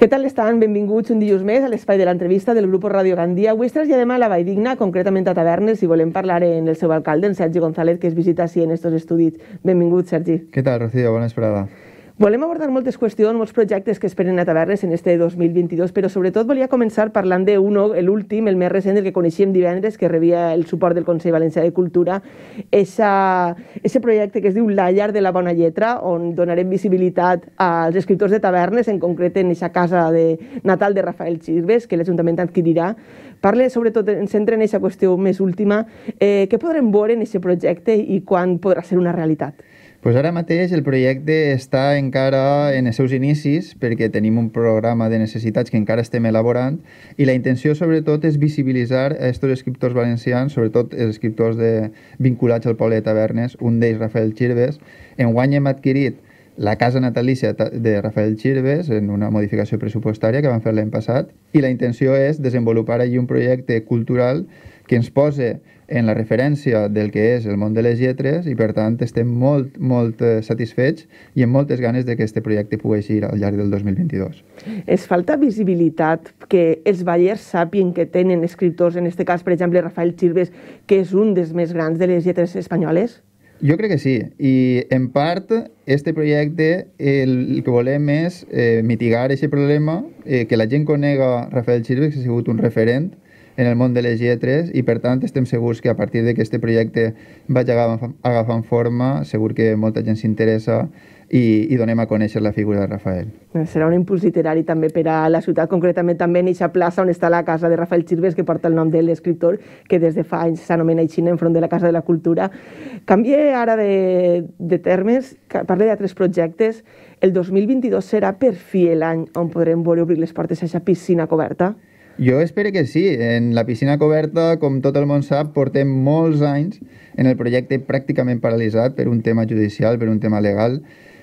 Què tal estan? Benvinguts un dilluns més a l'espai de l'entrevista del grup Radio Gandia. Avui demà a la Vall Digna, concretament a Tavernes, i volem parlar en el seu alcalde, en Sergi González, que es visita així en estos estudis. Benvingut, Sergi. Què tal, Rocío? Bona esperada. Volem abordar moltes qüestions, molts projectes que esperen a Tavernes en este 2022, però sobretot volia començar parlant d'un, l'últim, el més recent, el que coneixíem divendres, que rebia el suport del Consell Valencià de Cultura, esa, ese projecte que es diu La llar de la bona lletra, on donarem visibilitat als escriptors de Tavernes, en concret en aquesta casa de natal de Rafael Chirves, que l'Ajuntament adquirirà. Parle sobretot, ens centre en aquesta qüestió més última, eh, què podrem veure en aquest projecte i quan podrà ser una realitat? Pues ara mateix el projecte està encara en els seus inicis perquè tenim un programa de necessitats que encara estem elaborant i la intenció sobretot és visibilitzar aquests escriptors valencians, sobretot els escriptors de, vinculats al poble de Tavernes, un d'ells Rafael Chirves. Enguany hem adquirit la casa natalícia de Rafael Chirves en una modificació pressupostària que vam fer l'any passat i la intenció és desenvolupar allí un projecte cultural que ens posa en la referència del que és el món de les lletres i, per tant, estem molt, molt eh, satisfets i amb moltes ganes de que aquest projecte pugui eixir al llarg del 2022. Es falta visibilitat que els ballers sàpien que tenen escriptors, en aquest cas, per exemple, Rafael Chirves, que és un dels més grans de les lletres espanyoles? Jo crec que sí, i en part este projecte el que volem és eh, mitigar aquest problema, eh, que la gent conega Rafael Chirves, que ha sigut un referent en el món de les lletres i per tant estem segurs que a partir de que projecte vaig agafant, forma segur que molta gent s'interessa i, i donem a conèixer la figura de Rafael. Doncs serà un impuls literari també per a la ciutat, concretament també en aquesta plaça on està la casa de Rafael Chirves, que porta el nom de l'escriptor, que des de fa anys s'anomena així front de la Casa de la Cultura. Canvie ara de, de termes, parle d'altres projectes. El 2022 serà per fi l'any on podrem veure obrir les portes a aquesta piscina coberta? Jo espero que sí. En la piscina coberta, com tot el món sap, portem molts anys en el projecte pràcticament paralitzat per un tema judicial, per un tema legal.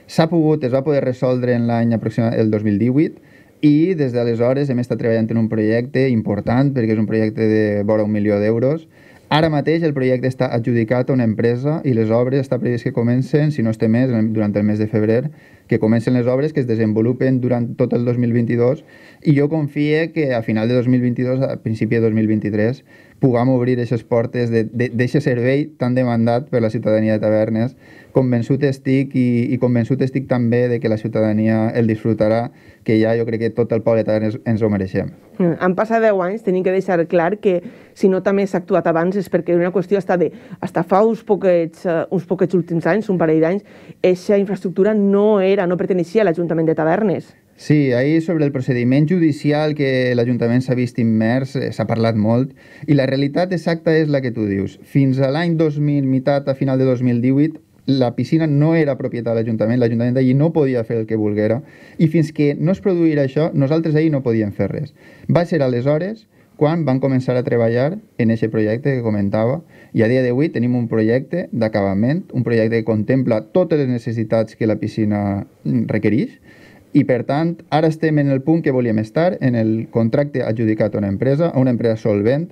S'ha pogut, es va poder resoldre en l'any aproximat, el 2018, i des d'aleshores hem estat treballant en un projecte important, perquè és un projecte de vora un milió d'euros, Ara mateix el projecte està adjudicat a una empresa i les obres està previst que comencen, si no estem més, durant el mes de febrer, que comencen les obres, que es desenvolupen durant tot el 2022 i jo confie que a final de 2022, a principi de 2023, puguem obrir aquestes portes d'aquest servei tan demandat per la ciutadania de Tavernes. Convençut estic i, i convençut estic també de que la ciutadania el disfrutarà, que ja jo crec que tot el poble de Tavernes ens ho mereixem. Han passat 10 anys, tenim que deixar clar que si no també s'ha actuat abans és perquè una qüestió està de, hasta fa uns poquets, eh, uns poquets últims anys, un parell d'anys, aquesta infraestructura no era, no perteneixia a l'Ajuntament de Tavernes. Sí, ahir sobre el procediment judicial que l'Ajuntament s'ha vist immers eh, s'ha parlat molt i la realitat exacta és la que tu dius. Fins a l'any 2000, mitat a final de 2018, la piscina no era propietat de l'Ajuntament, l'Ajuntament d'allí no podia fer el que volguera, i fins que no es produïra això, nosaltres ahir no podíem fer res. Va ser aleshores quan van començar a treballar en aquest projecte que comentava, i a dia d'avui tenim un projecte d'acabament, un projecte que contempla totes les necessitats que la piscina mm, requereix, i per tant ara estem en el punt que volíem estar, en el contracte adjudicat a una empresa, a una empresa solvent,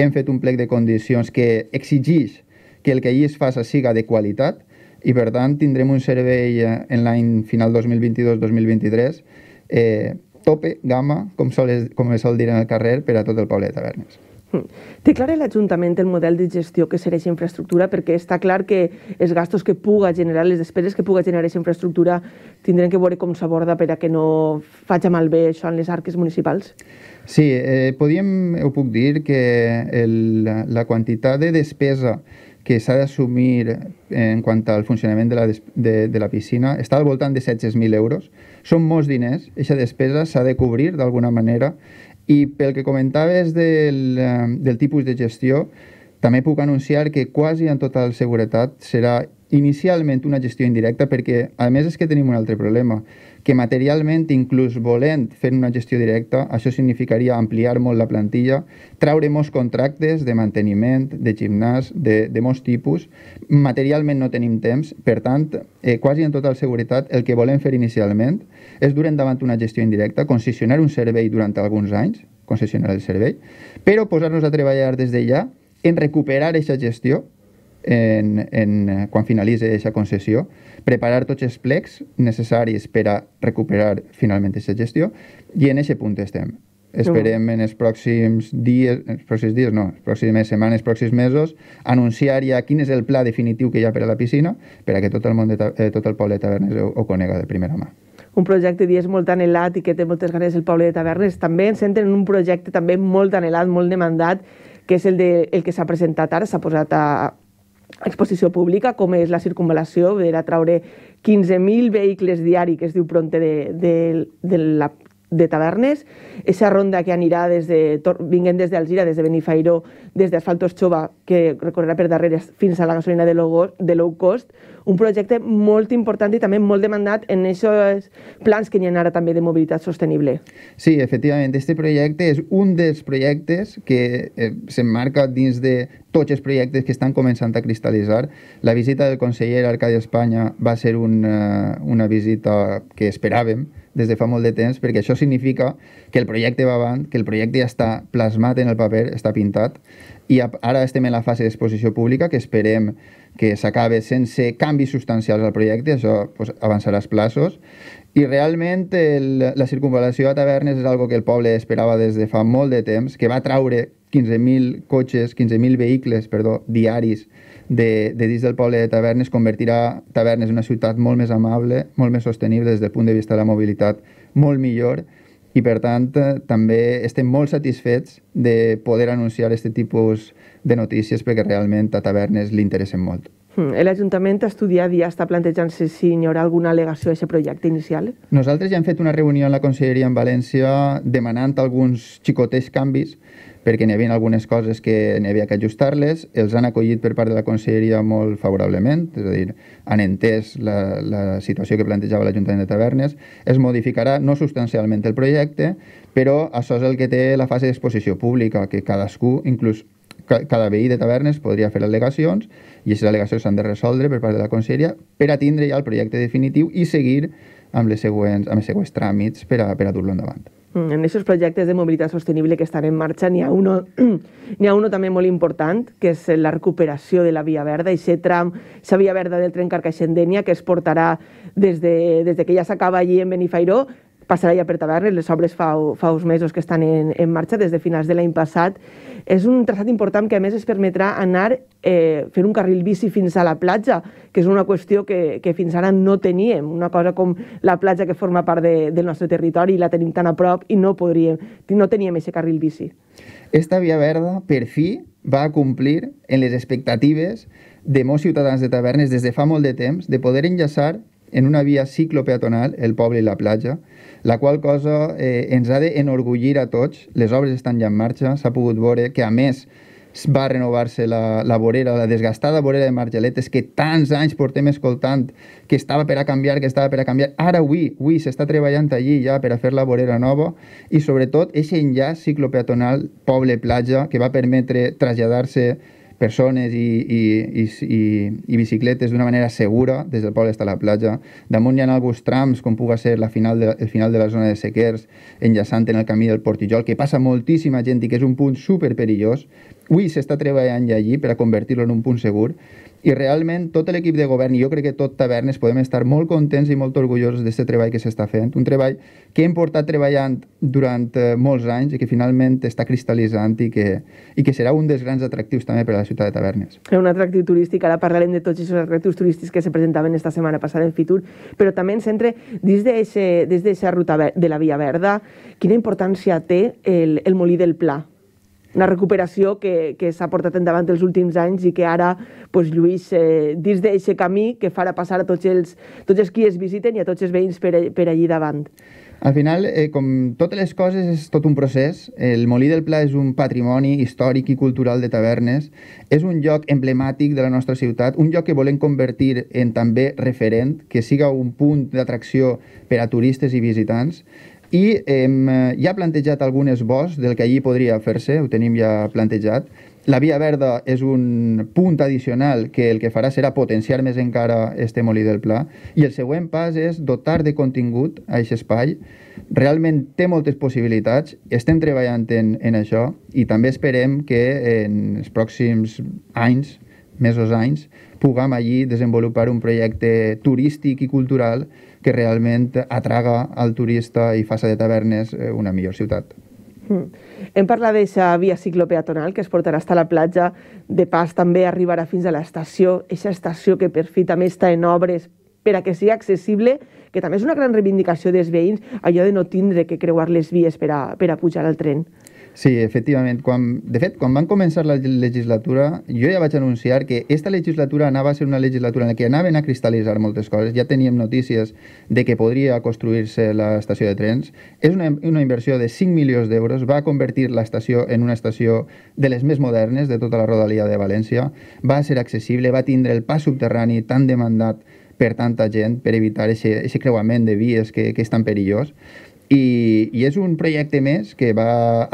hem fet un plec de condicions que exigeix que el que allí es faça siga de qualitat i per tant tindrem un servei eh, en l'any final 2022-2023 eh, tope, gamma, com, sol, com es sol dir en el carrer, per a tot el poble de Tavernes. Té hmm. clar l'Ajuntament el model de gestió que serà infraestructura? Perquè està clar que els gastos que puga generar, les despeses que puga generar aquesta infraestructura, tindrem que veure com s'aborda per a que no faci malbé això en les arques municipals? Sí, eh, podíem, ho puc dir, que el, la quantitat de despesa que s'ha d'assumir en quant al funcionament de la, de, de la piscina està al voltant de 16.000 euros. Són molts diners, aquesta despesa s'ha de cobrir d'alguna manera i pel que comentaves del, eh, del tipus de gestió, també puc anunciar que quasi en total seguretat serà inicialment una gestió indirecta perquè, a més, és que tenim un altre problema, que materialment, inclús volent fer una gestió directa, això significaria ampliar molt la plantilla, traure molts contractes de manteniment, de gimnàs, de, de molts tipus. Materialment no tenim temps, per tant, eh, quasi en tota la seguretat, el que volem fer inicialment és dur endavant una gestió indirecta, concessionar un servei durant alguns anys, concessionar el servei, però posar-nos a treballar des d'allà en recuperar aquesta gestió en, en, eh, quan finalitzi aquesta concessió, preparar tots els plecs necessaris per a recuperar finalment aquesta gestió i en aquest punt estem. Esperem en els pròxims dies, els pròxims dies no, les pròximes setmanes, els pròxims mesos, anunciar ja quin és el pla definitiu que hi ha per a la piscina per a que tot el, món de, eh, tot el poble de Tavernes ho, ho conega de primera mà un projecte dies molt anhelat i que té moltes ganes el poble de Tavernes. També ens centren en un projecte també molt anhelat, molt demandat, que és el, de, el que s'ha presentat ara, s'ha posat a, exposició pública, com és la circunvalació, de a traure 15.000 vehicles diari, que es diu Pronte de, de, de la de tavernes, esa ronda que anirà des de, vinguent des d'Alzira, des de Benifairó, des d'Asfaltos Xova, que recorrerà per darrere fins a la gasolina de low, de low cost, un projecte molt important i també molt demandat en aquests plans que hi ha ara també de mobilitat sostenible. Sí, efectivament, este projecte és un dels projectes que eh, s'emmarca dins de tots els projectes que estan començant a cristal·litzar. La visita del conseller Arcadi Espanya va ser una, eh, una visita que esperàvem, des de fa molt de temps, perquè això significa que el projecte va avant, que el projecte ja està plasmat en el paper, està pintat, i ara estem en la fase d'exposició pública, que esperem que s'acabe sense canvis substancials al projecte, això pues, avançarà els plaços, i realment el, la circunvalació a tavernes és algo que el poble esperava des de fa molt de temps, que va traure 15.000 cotxes, 15.000 vehicles, perdó, diaris de, de dins del poble de Tavernes, convertirà Tavernes en una ciutat molt més amable, molt més sostenible des del punt de vista de la mobilitat, molt millor, i per tant eh, també estem molt satisfets de poder anunciar aquest tipus de notícies perquè realment a Tavernes li interessen molt. Hmm, L'Ajuntament estudiat i ja està plantejant-se si hi haurà alguna al·legació a aquest projecte inicial? Nosaltres ja hem fet una reunió en la Conselleria en València demanant alguns xicotets canvis perquè n'hi havia algunes coses que n'hi havia que ajustar-les, els han acollit per part de la Conselleria molt favorablement, és a dir, han entès la, la situació que plantejava l'Ajuntament de Tavernes, es modificarà no substancialment el projecte, però això és el que té la fase d'exposició pública, que cadascú, inclús cada veí de tavernes podria fer al·legacions i aquestes al·legacions s'han de resoldre per part de la conselleria per a tindre ja el projecte definitiu i seguir amb, les següents, amb els següents tràmits per a, per a dur-lo endavant. Mm, en aquests projectes de mobilitat sostenible que estan en marxa n'hi ha, uno, ha uno també molt important, que és la recuperació de la Via Verda, i aquest tram, la Via Verda del tren Carcaixendènia, que es portarà des de, des de que ja s'acaba allí en Benifairó ja per Tavernes, les obres fa, fa uns mesos que estan en, en marxa des de finals de l'any passat. És un traçat important que a més es permetrà anar eh, fer un carril bici fins a la platja, que és una qüestió que, que fins ara no teníem, una cosa com la platja que forma part de, del nostre territori, la tenim tan a prop i no, podríem, no teníem aquest carril bici. Esta via verda, per fi, va a complir en les expectatives de molts ciutadans de tavernes des de fa molt de temps de poder enllaçar en una via ciclopeatonal, el poble i la platja, la qual cosa eh, ens ha d'enorgullir a tots. Les obres estan ja en marxa, s'ha pogut veure que, a més, va renovar-se la, la vorera, la desgastada vorera de Margeletes que tants anys portem escoltant que estava per a canviar, que estava per a canviar. Ara avui, avui s'està treballant allí ja per a fer la vorera nova i sobretot aquest enllaç ciclopeatonal poble-platja que va permetre traslladar-se persones i, i, i, i, i bicicletes d'una manera segura des del poble fins a la platja. Damunt hi ha alguns trams, com puga ser la final de, el final de la zona de Sequers, enllaçant en el camí del Portijol, que passa moltíssima gent i que és un punt super perillós, avui s'està treballant ja allí per a convertir-lo en un punt segur i realment tot l'equip de govern, i jo crec que tot Tavernes, podem estar molt contents i molt orgullosos d'aquest treball que s'està fent, un treball que hem portat treballant durant eh, molts anys i que finalment està cristal·litzant i que, i que serà un dels grans atractius també per a la ciutat de Tavernes. És un atractiu turístic, ara parlarem de tots aquests atractius turístics que se presentaven esta setmana passada en Fitur, però també ens centre des d'aquesta ruta de la Via Verda, quina importància té el, el molí del Pla una recuperació que, que s'ha portat endavant els últims anys i que ara pues, Lluís, eh, dins d'aquest camí que farà passar a tots els, tots els qui es visiten i a tots els veïns per, per allí davant. Al final, eh, com totes les coses, és tot un procés. El Molí del Pla és un patrimoni històric i cultural de tavernes. És un lloc emblemàtic de la nostra ciutat, un lloc que volem convertir en també referent, que siga un punt d'atracció per a turistes i visitants i hem, ja ha plantejat algun esbós del que allí podria fer-se, ho tenim ja plantejat. La Via Verda és un punt addicional que el que farà serà potenciar més encara este molí del Pla i el següent pas és dotar de contingut a aquest espai. Realment té moltes possibilitats, estem treballant en, en això i també esperem que en els pròxims anys, mesos anys, puguem allí desenvolupar un projecte turístic i cultural que realment atraga al turista i faça de tavernes eh, una millor ciutat. Hmm. Hem parlat d'aquesta via ciclopeatonal que es portarà fins a la platja, de pas també arribarà fins a l'estació, aquesta estació que per fi també està en obres per a que sigui accessible, que també és una gran reivindicació dels veïns, allò de no tindre que creuar les vies per a, per a pujar al tren. Sí, efectivament. Quan, de fet, quan van començar la legislatura, jo ja vaig anunciar que aquesta legislatura anava a ser una legislatura en la que anaven a cristal·litzar moltes coses. Ja teníem notícies de que podria construir-se l'estació de trens. És una, una inversió de 5 milions d'euros, va convertir l'estació en una estació de les més modernes de tota la rodalia de València, va ser accessible, va tindre el pas subterrani tan demandat per tanta gent per evitar aquest creuament de vies que, que és tan perillós i, I és un projecte més que va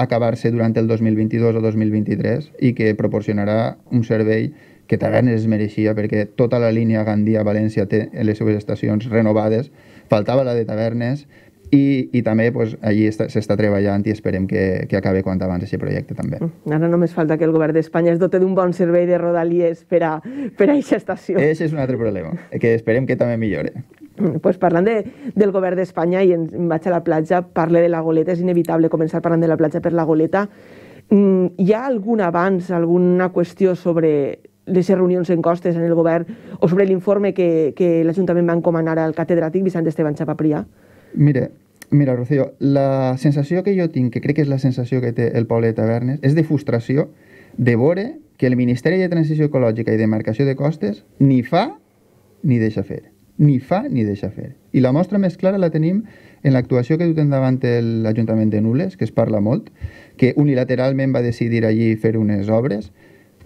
acabar-se durant el 2022 o 2023 i que proporcionarà un servei que Taranes es mereixia perquè tota la línia Gandia-València té les seves estacions renovades, faltava la de Tavernes, i, i també pues, allí s'està treballant i esperem que, que acabi quan abans aquest projecte també. Mm, ara només falta que el govern d'Espanya es dote d'un bon servei de rodalies per a, per a aquesta estació. Això és un altre problema, que esperem que també millore. Mm, pues parlant de, del govern d'Espanya i en, vaig a la platja, parle de la goleta, és inevitable començar parlant de la platja per la goleta. Mm, hi ha algun avanç, alguna qüestió sobre les reunions en costes en el govern o sobre l'informe que, que l'Ajuntament va encomanar al catedràtic Vicent Esteban Chapaprià? Mira, mira, Rocío, la sensació que jo tinc, que crec que és la sensació que té el poble de Tavernes, és de frustració de veure que el Ministeri de Transició Ecològica i Demarcació de Costes ni fa ni deixa fer. Ni fa ni deixa fer. I la mostra més clara la tenim en l'actuació que dut endavant l'Ajuntament de Nules, que es parla molt, que unilateralment va decidir allí fer unes obres.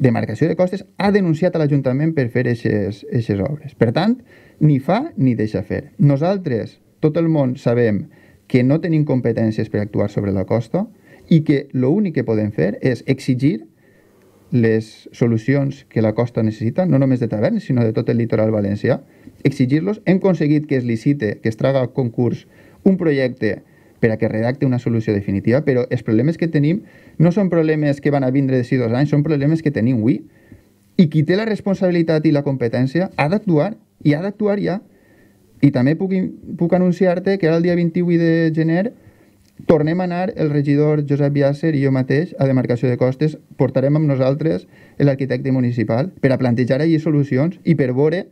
Demarcació de Costes ha denunciat a l'Ajuntament per fer aquestes obres. Per tant, ni fa ni deixa fer. Nosaltres tot el món sabem que no tenim competències per actuar sobre la costa i que l'únic que podem fer és exigir les solucions que la costa necessita, no només de tavernes, sinó de tot el litoral valencià, exigir-los. Hem aconseguit que es licite, que es traga a concurs un projecte per a que redacte una solució definitiva, però els problemes que tenim no són problemes que van a vindre de si dos anys, són problemes que tenim avui. I qui té la responsabilitat i la competència ha d'actuar, i ha d'actuar ja. I també puc, puc anunciar-te que ara el dia 28 de gener tornem a anar el regidor Josep Viasser i jo mateix a demarcació de costes, portarem amb nosaltres l'arquitecte municipal per a plantejar allí solucions i per veure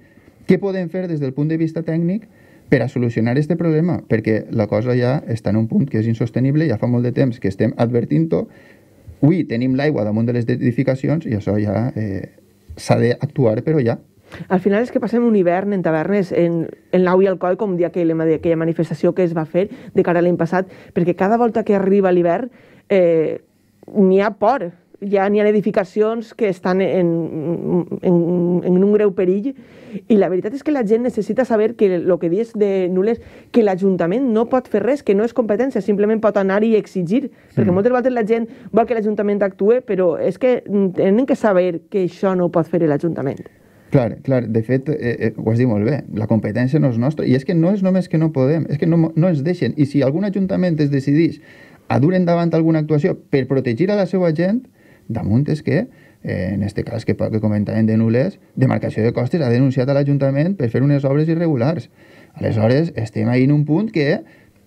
què podem fer des del punt de vista tècnic per a solucionar aquest problema, perquè la cosa ja està en un punt que és insostenible, ja fa molt de temps que estem advertint-ho, ui, tenim l'aigua damunt de les edificacions i això ja eh, s'ha d'actuar, però ja. Al final és que passem un hivern en tavernes, en, en l'au i el coll, com dia que aquella manifestació que es va fer de cara a l'any passat, perquè cada volta que arriba l'hivern eh, n'hi ha por, ja n'hi ha edificacions que estan en, en, en un greu perill i la veritat és que la gent necessita saber que el que dius de Nules, que l'Ajuntament no pot fer res, que no és competència, simplement pot anar i exigir, mm. perquè moltes vegades la gent vol que l'Ajuntament actue, però és que tenen que saber que això no ho pot fer l'Ajuntament. Clar, clar, de fet, eh, eh, ho has dit molt bé, la competència no és nostra, i és que no és només que no podem, és que no, no ens deixen, i si algun ajuntament es decidís a dur endavant alguna actuació per protegir a la seva gent, damunt és que, eh, en aquest cas que, que comentàvem de Nules, Demarcació de Costes ha denunciat a l'Ajuntament per fer unes obres irregulars. Aleshores, estem ahir en un punt que,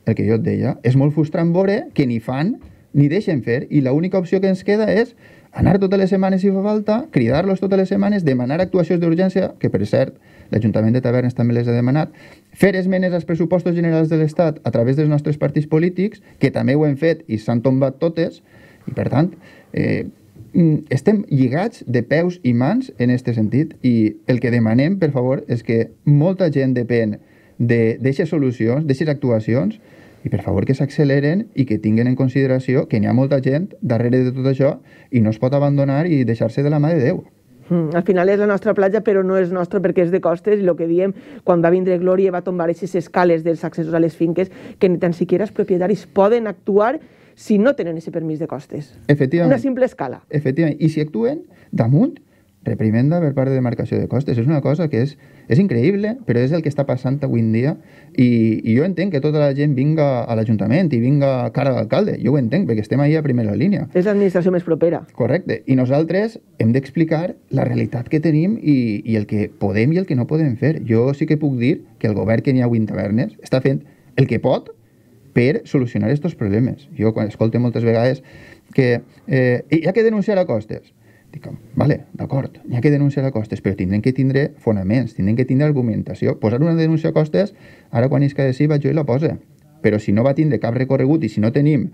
el que jo et deia, és molt frustrant veure que ni fan ni deixen fer, i l'única opció que ens queda és anar totes les setmanes si fa falta, cridar-los totes les setmanes, demanar actuacions d'urgència, que per cert l'Ajuntament de Tavernes també les ha demanat, fer esmenes als pressupostos generals de l'Estat a través dels nostres partits polítics, que també ho hem fet i s'han tombat totes, i per tant, eh, estem lligats de peus i mans en aquest sentit i el que demanem, per favor, és que molta gent depèn d'aixes de, solucions, d'aixes actuacions, i per favor que s'acceleren i que tinguen en consideració que n'hi ha molta gent darrere de tot això i no es pot abandonar i deixar-se de la mà de Déu. Mm, al final és la nostra platja, però no és nostra perquè és de costes i el que diem, quan va vindre Glòria va tombar aquestes escales dels accessos a les finques que ni tan siquiera els propietaris poden actuar si no tenen aquest permís de costes. Efectivament. Una simple escala. Efectivament. I si actuen damunt reprimenda per part de demarcació de costes. És una cosa que és, és increïble, però és el que està passant avui en dia. I, I jo entenc que tota la gent vinga a l'Ajuntament i vinga cara a l'alcalde. Jo ho entenc, perquè estem ahir a primera línia. És l'administració més propera. Correcte. I nosaltres hem d'explicar la realitat que tenim i, i el que podem i el que no podem fer. Jo sí que puc dir que el govern que n'hi ha avui en tavernes està fent el que pot per solucionar aquests problemes. Jo quan escolto moltes vegades que eh, hi ha que denunciar a costes Dic, vale, d'acord, n'hi ha que denunciar a costes, però tindrem que tindre fonaments, tindrem que tindre argumentació. Posar una denúncia a costes, ara quan és que de sí, vaig jo i la posa. Però si no va tindre cap recorregut i si no tenim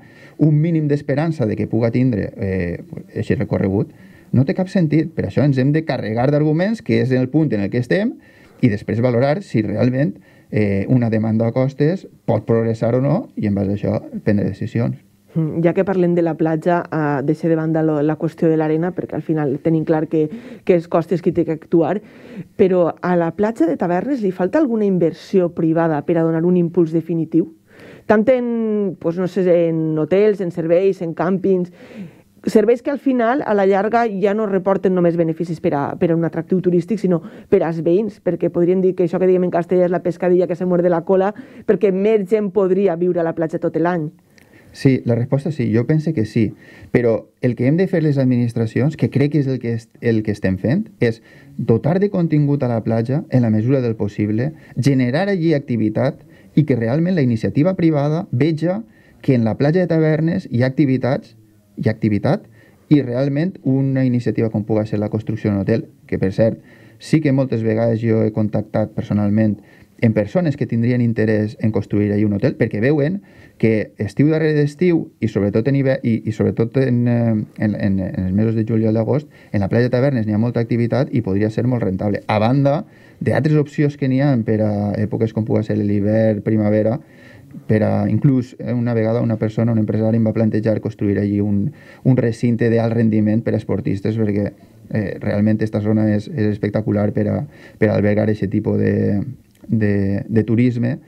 un mínim d'esperança de que puga tindre eh, aquest recorregut, no té cap sentit. Per això ens hem de carregar d'arguments, que és el punt en el que estem, i després valorar si realment eh, una demanda a costes pot progressar o no i en base a això prendre decisions. Mm, ja que parlem de la platja, eh, deixar de banda lo, la qüestió de l'arena, perquè al final tenim clar que, que és Costes qui té que actuar, però a la platja de Tavernes li falta alguna inversió privada per a donar un impuls definitiu? Tant en, pues, no sé, en hotels, en serveis, en càmpings, serveis que al final, a la llarga, ja no reporten només beneficis per a, per a un atractiu turístic, sinó per als veïns, perquè podríem dir que això que diem en castellà és la pescadilla que se muerde la cola, perquè més gent podria viure a la platja tot l'any. Sí, la resposta sí, jo pense que sí, però el que hem de fer les administracions, que crec que és el que, est el que estem fent, és dotar de contingut a la platja en la mesura del possible, generar allí activitat i que realment la iniciativa privada veja que en la platja de tavernes hi ha activitats, hi ha activitat, i realment una iniciativa com pugui ser la construcció d'un hotel, que per cert, sí que moltes vegades jo he contactat personalment en persones que tindrien interès en construir allí un hotel, perquè veuen que estiu darrere d'estiu, i sobretot en hivern, i, i sobretot en, eh, en, en, en els mesos de juliol i en la platja de Tavernes n'hi ha molta activitat i podria ser molt rentable. A banda d'altres opcions que n'hi ha per a èpoques com pugui ser l'hivern, primavera, per a, inclús eh, una vegada una persona, un empresari, em va plantejar construir allí un, un recinte d'alt rendiment per a esportistes, perquè eh, realment aquesta zona és, és espectacular per a, per a albergar aquest tipus de, de, de turisme,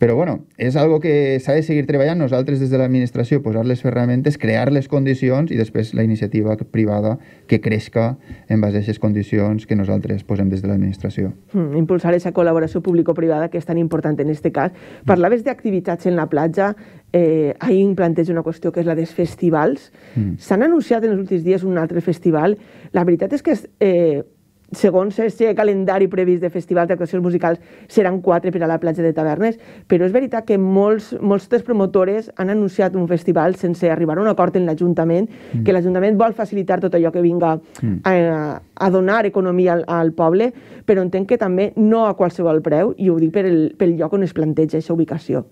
però bueno, és algo que s'ha de seguir treballant nosaltres des de l'administració, posar les ferramentes, crear les condicions i després la iniciativa privada que creixca en base a aquestes condicions que nosaltres posem des de l'administració. Mm, impulsar aquesta col·laboració público-privada que és tan important en aquest cas. Parlaves d'activitats en la platja, eh, ahir em planteja una qüestió que és la dels festivals. Mm. S'han anunciat en els últims dies un altre festival. La veritat és que eh, segons el calendari previst de festivals d'actuacions musicals, seran quatre per a la platja de Tavernes, però és veritat que molts, molts dels promotores han anunciat un festival sense arribar a un acord en l'Ajuntament, mm. que l'Ajuntament vol facilitar tot allò que vinga mm. a, a donar economia al, al poble, però entenc que també no a qualsevol preu, i ho dic per el, pel lloc on es planteja aquesta ubicació.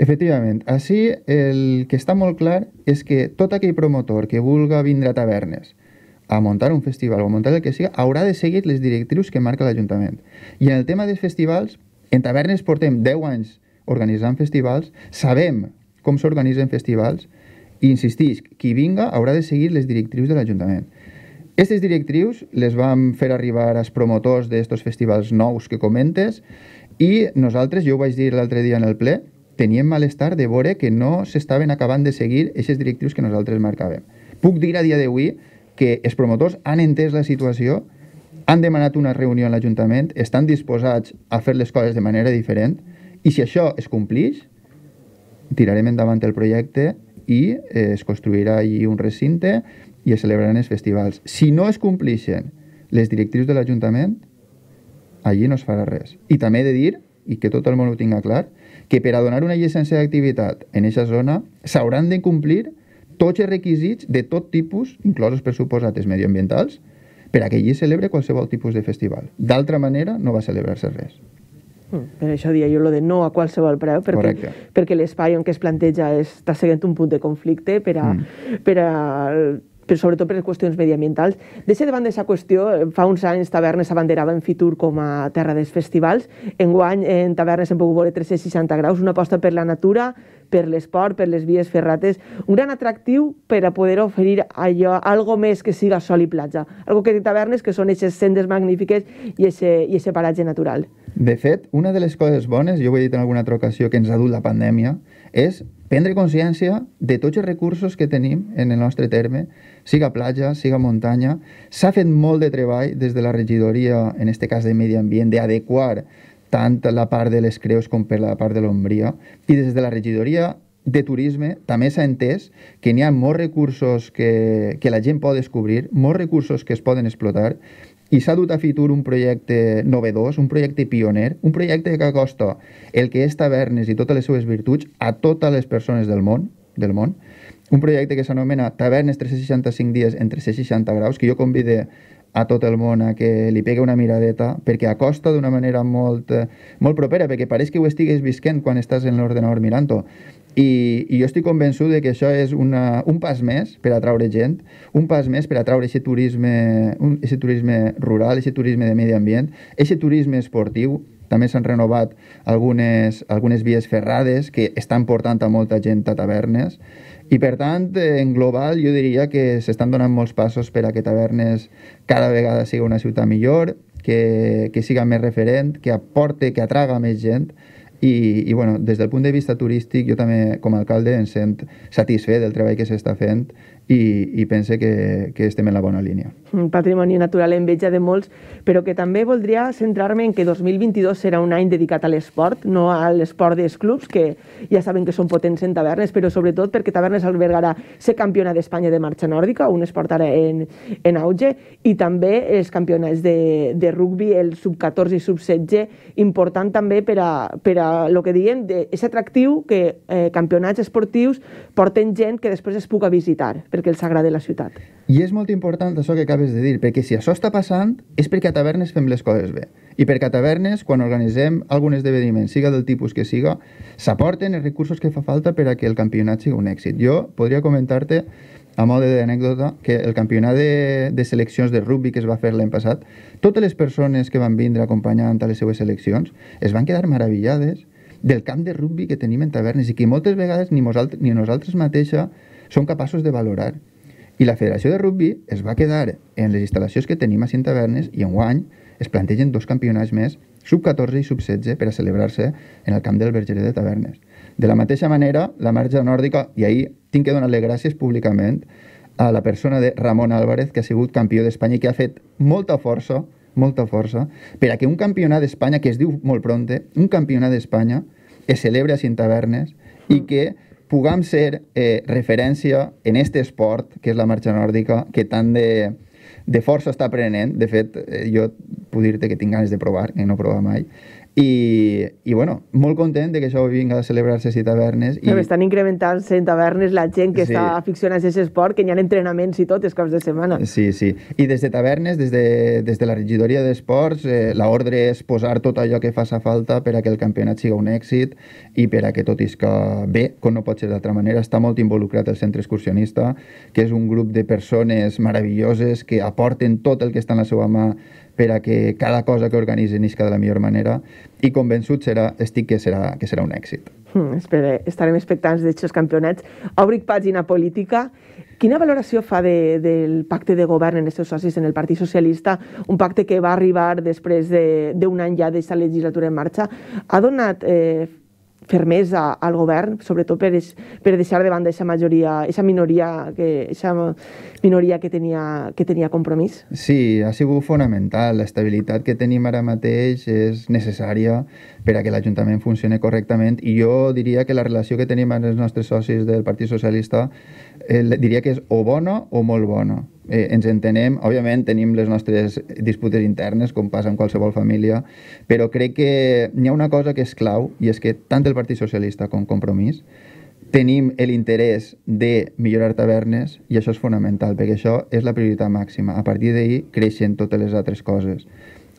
Efectivament, així el que està molt clar és que tot aquell promotor que vulga vindre a tavernes a montar un festival o a muntar el que sigui, haurà de seguir les directrius que marca l'Ajuntament. I en el tema dels festivals, en tavernes portem 10 anys organitzant festivals, sabem com s'organitzen festivals, i insistís, qui vinga haurà de seguir les directrius de l'Ajuntament. Aquestes directrius les vam fer arribar als promotors d'aquests festivals nous que comentes i nosaltres, jo ho vaig dir l'altre dia en el ple, teníem malestar de veure que no s'estaven acabant de seguir aquestes directrius que nosaltres marcàvem. Puc dir a dia d'avui que els promotors han entès la situació, han demanat una reunió a l'Ajuntament, estan disposats a fer les coses de manera diferent, i si això es complix, tirarem endavant el projecte i eh, es construirà allí un recinte i es celebraran els festivals. Si no es complixen les directrius de l'Ajuntament, allí no es farà res. I també he de dir, i que tot el món ho tinga clar, que per a donar una llicència d'activitat en aquesta zona s'hauran de complir tots els requisits de tot tipus, inclosos per suposat els mediambientals, per a que allí celebre qualsevol tipus de festival. D'altra manera, no va celebrar-se res. Hmm, per això dia jo lo de no a qualsevol preu, perquè, Correcte. perquè l'espai on que es planteja està seguint un punt de conflicte per a, mm. per a però sobretot per les qüestions mediambientals. Deixa de banda aquesta qüestió, eh, fa uns anys Tavernes s'abanderava en Fitur com a terra dels festivals, enguany en Tavernes hem pogut veure 360 graus, una aposta per la natura, per l'esport, per les vies ferrates, un gran atractiu per a poder oferir allò, algo més que siga sol i platja, algo que té tavernes que són aquestes sendes magnífiques i ese, i ese paratge natural. De fet, una de les coses bones, jo ho he dit en alguna altra ocasió que ens ha dut la pandèmia, és prendre consciència de tots els recursos que tenim en el nostre terme, siga platja, siga muntanya. S'ha fet molt de treball des de la regidoria, en este cas de medi ambient, d'adequar tant la part de les creus com per la part de l'Ombria. I des de la regidoria de turisme també s'ha entès que n'hi ha molts recursos que, que la gent pot descobrir, molts recursos que es poden explotar, i s'ha dut a Fitur un projecte novedós, un projecte pioner, un projecte que acosta el que és tavernes i totes les seues virtuts a totes les persones del món, del món, un projecte que s'anomena Tavernes 365 dies en 360 graus, que jo convide a tot el món a que li pegue una miradeta, perquè acosta d'una manera molt, eh, molt propera, perquè pareix que ho estigues visquent quan estàs en l'ordenador mirant-ho. I, I jo estic convençut de que això és una, un pas més per atraure gent, un pas més per atraure aquest turisme, un, aquest turisme rural, aquest turisme de medi ambient, aquest turisme esportiu, també s'han renovat algunes, algunes vies ferrades que estan portant a molta gent a tavernes i per tant, en global, jo diria que s'estan donant molts passos per a que Tavernes cada vegada sigui una ciutat millor, que, que siga més referent, que aporte, que atraga més gent i, i bueno, des del punt de vista turístic jo també com a alcalde em sent satisfet del treball que s'està fent i, i pense que, que estem en la bona línia. Un patrimoni natural en veja de molts, però que també voldria centrar-me en que 2022 serà un any dedicat a l'esport, no a l'esport dels clubs, que ja saben que són potents en tavernes, però sobretot perquè tavernes albergarà ser campiona d'Espanya de marxa nòrdica, un esport ara en, en auge, i també els campionats de, de rugbi, el sub-14 i sub-16, important també per a, per a lo que diem, de, és atractiu que eh, campionats esportius porten gent que després es puga visitar, per perquè els agrada la ciutat. I és molt important això que acabes de dir, perquè si això està passant és perquè a tavernes fem les coses bé. I perquè a tavernes, quan organitzem algun esdeveniment, siga del tipus que siga, s'aporten els recursos que fa falta per a que el campionat sigui un èxit. Jo podria comentar-te, a mode d'anècdota, que el campionat de, de seleccions de rugby que es va fer l'any passat, totes les persones que van vindre acompanyant a les seues seleccions es van quedar meravellades del camp de rugby que tenim en tavernes i que moltes vegades ni, ni nosaltres mateixa són capaços de valorar. I la Federació de Rugby es va quedar en les instal·lacions que tenim a Cint Tavernes i en guany es plantegen dos campionats més, sub-14 i sub-16, per a celebrar-se en el camp del Vergeret de Tavernes. De la mateixa manera, la marxa nòrdica, i ahir tinc que donar-li gràcies públicament a la persona de Ramon Álvarez, que ha sigut campió d'Espanya i que ha fet molta força, molta força, per a que un campionat d'Espanya, que es diu molt pronte, un campionat d'Espanya, es celebra a Tavernes i que puguem ser eh, referència en aquest esport, que és la marxa nòrdica, que tant de, de força està prenent. De fet, eh, jo puc dir-te que tinc ganes de provar, que no he provat mai, i, i bueno, molt content de que això vinga a celebrar-se a tavernes. I... Però estan incrementant-se en tavernes la gent que sí. està aficionada a aquest esport, que hi ha entrenaments i tot els caps de setmana. Sí, sí. I des de tavernes, des de, des de la regidoria d'esports, eh, l'ordre és posar tot allò que faça falta per a que el campionat siga un èxit i per a que tot isca bé, com no pot ser d'altra manera. Està molt involucrat el centre excursionista, que és un grup de persones meravelloses que aporten tot el que està en la seva mà per a que cada cosa que organitzin isca de la millor manera i convençut serà, estic que serà, que serà un èxit. Mm, espera, estarem expectants d'aquests campionats. Obric pàgina política. Quina valoració fa de, del pacte de govern en els seus socis en el Partit Socialista, un pacte que va arribar després d'un de, any ja d'aquesta legislatura en marxa? Ha donat eh, fermesa al govern, sobretot per, es, per deixar de banda aquesta majoria, aquesta minoria que, esa minoria que tenia, que tenia compromís? Sí, ha sigut fonamental. L'estabilitat que tenim ara mateix és necessària per a que l'Ajuntament funcione correctament i jo diria que la relació que tenim amb els nostres socis del Partit Socialista eh, diria que és o bona o molt bona. Eh, ens entenem, òbviament tenim les nostres disputes internes, com passa en qualsevol família, però crec que n'hi ha una cosa que és clau, i és que tant el Partit Socialista com Compromís tenim l'interès de millorar tavernes i això és fonamental, perquè això és la prioritat màxima. A partir d'ahir creixen totes les altres coses.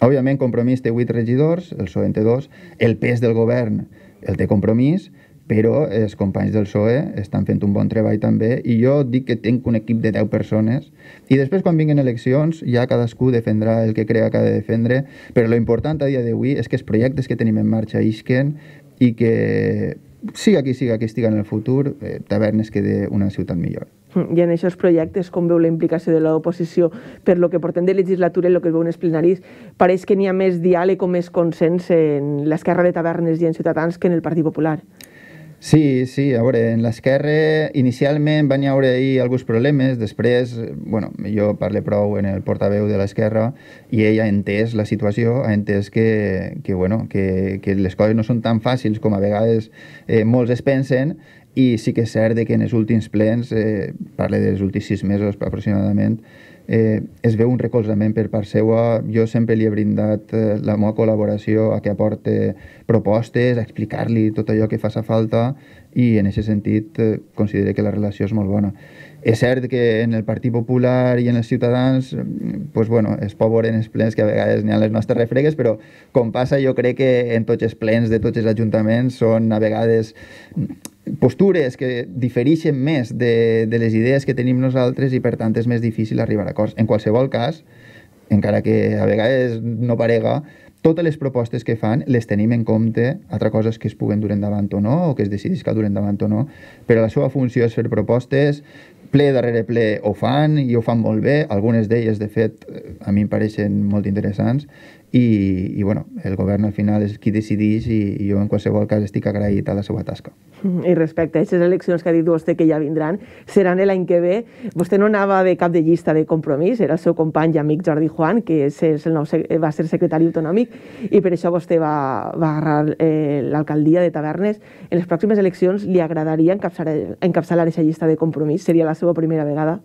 Òbviament, Compromís té 8 regidors, el PSOE en té 2, el pes del govern el té Compromís, però els companys del PSOE estan fent un bon treball també i jo dic que tinc un equip de 10 persones i després quan vinguin eleccions ja cadascú defendrà el que crea que ha de defendre però lo important a dia d'avui és que els projectes que tenim en marxa isquen i que siga qui siga que estiga en el futur, eh, Tavernes quede una ciutat millor. Mm, I en aquests projectes, com veu la implicació de l'oposició per lo que portem de legislatura i el que veu en els plenaris, pareix que n'hi ha més diàleg o més consens en l'esquerra de Tavernes i en Ciutadans que en el Partit Popular. Sí, sí, a veure, en l'esquerra inicialment van hi haure hi alguns problemes, després, bueno, jo parle prou en el portaveu de l'esquerra i ell ha entès la situació, ha entès que, que, bueno, que, que les coses no són tan fàcils com a vegades eh, molts es pensen i sí que és cert que en els últims plens, eh, parle dels últims sis mesos aproximadament, eh, es veu un recolzament per part seva. Jo sempre li he brindat eh, la meva col·laboració a que aporte propostes, a explicar-li tot allò que faça falta i en aquest sentit eh, considero que la relació és molt bona és cert que en el Partit Popular i en els ciutadans pues, bueno, es pot veure en els plens que a vegades n'hi ha les nostres refregues, però com passa jo crec que en tots els plens de tots els ajuntaments són a vegades postures que difereixen més de, de les idees que tenim nosaltres i per tant és més difícil arribar a acords. En qualsevol cas, encara que a vegades no parega, totes les propostes que fan les tenim en compte, altra cosa és que es puguen dur endavant o no, o que es decidís que duren endavant o no, però la seva funció és fer propostes, ple darrere ple ho fan, i ho fan molt bé, algunes d'elles, de fet, eh, a mi em pareixen molt interessants, i, i bueno, el govern al final és qui decideix i, i jo en qualsevol cas estic agraït a la seva tasca. Mm, I respecte a aquestes eleccions que ha dit vostè que ja vindran, seran l'any que ve. Vostè no anava de cap de llista de compromís, era el seu company i amic Jordi Juan, que és, el nou, va ser secretari autonòmic, i per això vostè va, va agarrar eh, l'alcaldia de Tavernes. En les pròximes eleccions li agradaria encapçalar, encapçalar aquesta llista de compromís? Seria la seva primera vegada?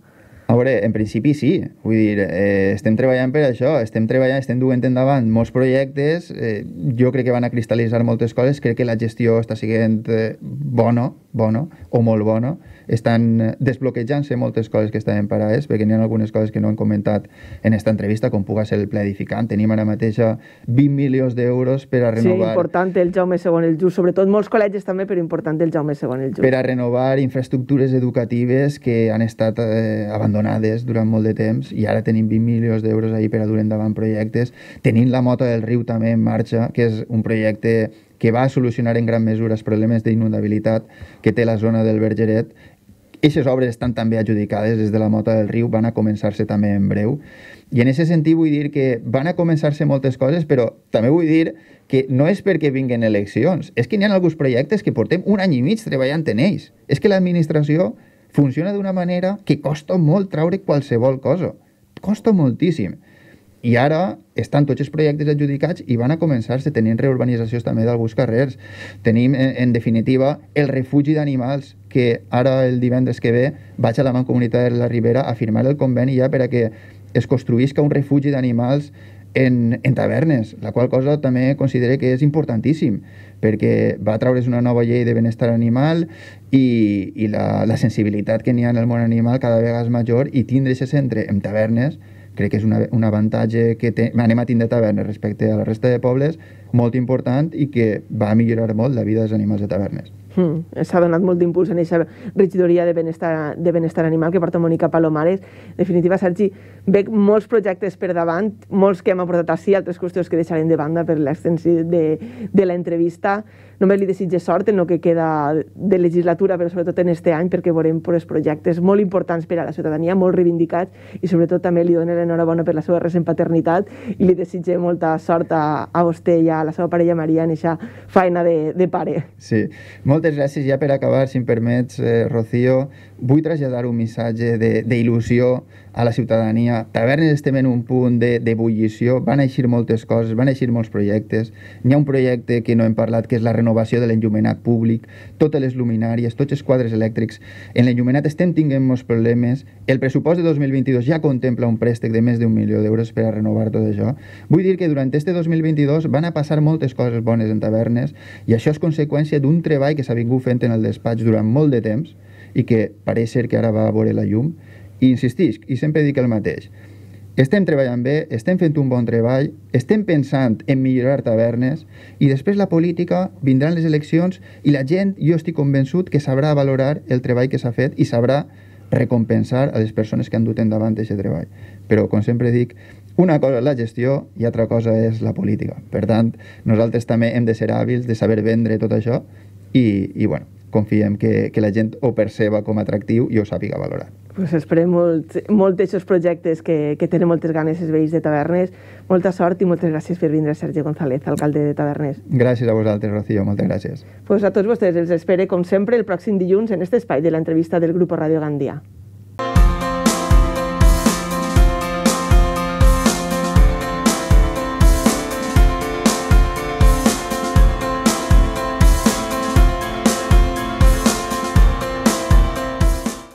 A veure, en principi sí, vull dir, eh, estem treballant per això, estem treballant, estem duent endavant molts projectes, eh, jo crec que van a cristal·litzar moltes coses, crec que la gestió està sent eh, bona, bona, o molt bona, estan desbloquejant-se moltes coses que estaven parades, perquè n'hi ha algunes coses que no han comentat en esta entrevista, com puga ser el ple edificant. Tenim ara mateix 20 milions d'euros per a renovar... Sí, important el Jaume II el Just, sobretot molts col·legis també, però important el Jaume II el Just. Per a renovar infraestructures educatives que han estat eh, abandonades durant molt de temps i ara tenim 20 milions d'euros ahir per a dur endavant projectes. Tenim la Mota del Riu també en marxa, que és un projecte que va solucionar en gran mesura els problemes d'inundabilitat que té la zona del Bergeret Eixes obres estan també adjudicades des de la Mota del Riu, van a començar-se també en breu. I en aquest sentit vull dir que van a començar-se moltes coses, però també vull dir que no és perquè vinguen eleccions, és que n'hi ha alguns projectes que portem un any i mig treballant en ells. És que l'administració funciona d'una manera que costa molt traure qualsevol cosa. Costa moltíssim. I ara estan tots els projectes adjudicats i van a començar-se. Tenim reurbanitzacions també d'alguns carrers. Tenim, eh, en definitiva, el refugi d'animals que ara el divendres que ve vaig a la Mancomunitat de la Ribera a firmar el conveni ja per a que es construïsca un refugi d'animals en, en tavernes, la qual cosa també considero que és importantíssim, perquè va traure's una nova llei de benestar animal i, i la, la sensibilitat que n'hi ha en el món animal cada vegada és major i tindre aquest centre en tavernes crec que és una, un avantatge que té, anem a tindre tavernes respecte a la resta de pobles molt important i que va millorar molt la vida dels animals de tavernes. Mm, S'ha donat molt d'impuls en aquesta regidoria de benestar, de benestar animal que porta Mònica Palomares. En definitiva, Sergi, veig molts projectes per davant, molts que hem aportat així, altres qüestions que deixarem de banda per l'extensió de, de l'entrevista. Només li desitge sort en el que queda de legislatura, però sobretot en este any, perquè veurem uns projectes molt importants per a la ciutadania, molt reivindicats, i sobretot també li dono l'enhorabona per la seva recent paternitat i li desitge molta sort a, a vostè i a la seva parella Maria en aquesta feina de, de pare. Sí, molt moltes gràcies ja per acabar, si em permets, eh, Rocío, vull traslladar un missatge d'il·lusió a la ciutadania. Tavernes estem en un punt d'ebullició, de, van eixir moltes coses, van eixir molts projectes. N'hi ha un projecte que no hem parlat, que és la renovació de l'enllumenat públic, totes les luminàries, tots els quadres elèctrics. En l'enllumenat estem tinguent molts problemes. El pressupost de 2022 ja contempla un préstec de més d'un milió d'euros per a renovar tot això. Vull dir que durant este 2022 van a passar moltes coses bones en tavernes i això és conseqüència d'un treball que s'ha vingut fent en el despatx durant molt de temps, i que pareix ser que ara va a veure la llum. I insistisc, i sempre dic el mateix, estem treballant bé, estem fent un bon treball, estem pensant en millorar tavernes i després la política, vindran les eleccions i la gent, jo estic convençut, que sabrà valorar el treball que s'ha fet i sabrà recompensar a les persones que han dut endavant aquest treball. Però, com sempre dic, una cosa és la gestió i altra cosa és la política. Per tant, nosaltres també hem de ser hàbils de saber vendre tot això i, i bueno, confiem que, que la gent ho perceba com atractiu i ho sàpiga valorar. Pues esperem molt, molt d'aixòs projectes que, que tenen moltes ganes els veïns de Tavernes. Molta sort i moltes gràcies per vindre, Sergi González, alcalde de Tavernes. Gràcies a vosaltres, Rocío, moltes gràcies. Pues a tots vostès els espere, com sempre, el pròxim dilluns en aquest espai de l'entrevista del grup Radio Gandia.